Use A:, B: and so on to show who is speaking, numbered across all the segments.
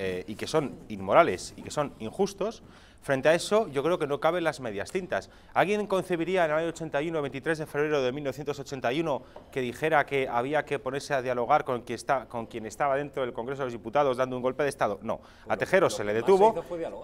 A: Eh, y que son inmorales y que son injustos, frente a eso yo creo que no caben las medias cintas. ¿Alguien concebiría en el año 81, 23 de febrero de 1981, que dijera que había que ponerse a dialogar con quien, estaba dentro del Congreso de los Diputados dando un golpe de Estado? No, a Tejero se le detuvo,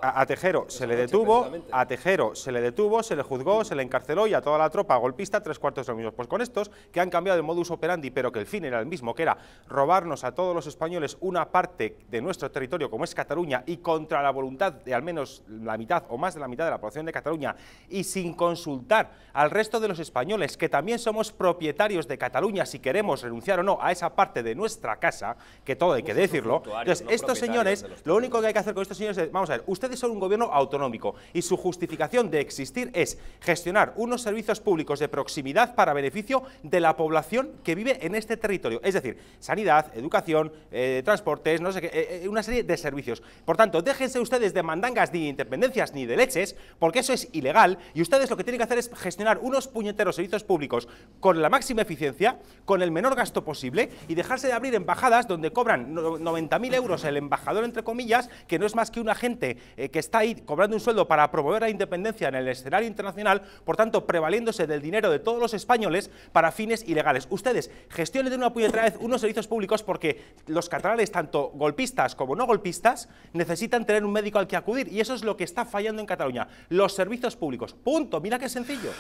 A: a, Tejero se le detuvo, a Tejero se le detuvo, se le juzgó, se le encarceló y a toda la tropa golpista tres cuartos de los mismos. Pues con estos, que han cambiado el modus operandi, pero que el fin era el mismo, que era robarnos a todos los españoles una parte de nuestro territorio como es Cataluña y contra la voluntad de al menos la mitad o más de la mitad de la población de Cataluña y sin consultar al resto de los españoles que también somos propietarios de Cataluña si queremos renunciar o no a esa parte de nuestra casa, que todo hay que decirlo. Entonces, estos señores, lo único que hay que hacer con estos señores es, vamos a ver, ustedes son un gobierno autonómico y su justificación de existir es gestionar unos servicios públicos de proximidad para beneficio de la población que vive en este territorio. Es decir, sanidad, educación, eh, transportes, no sé qué, eh, eh, una serie de servicios. Por tanto, déjense ustedes de mandangas ni de independencias ni de leches, porque eso es ilegal y ustedes lo que tienen que hacer es gestionar unos puñeteros servicios públicos con la máxima eficiencia, con el menor gasto posible y dejarse de abrir embajadas donde cobran 90.000 euros el embajador, entre comillas, que no es más que un agente eh, que está ahí cobrando un sueldo para promover la independencia en el escenario internacional, por tanto, prevaliéndose del dinero de todos los españoles para fines ilegales. Ustedes gestionen de una puñetera vez unos servicios públicos porque los catalanes, tanto golpistas como no golpistas, necesitan tener un médico al que acudir y eso es lo que está fallando en Cataluña, los servicios públicos. Punto, mira qué sencillo.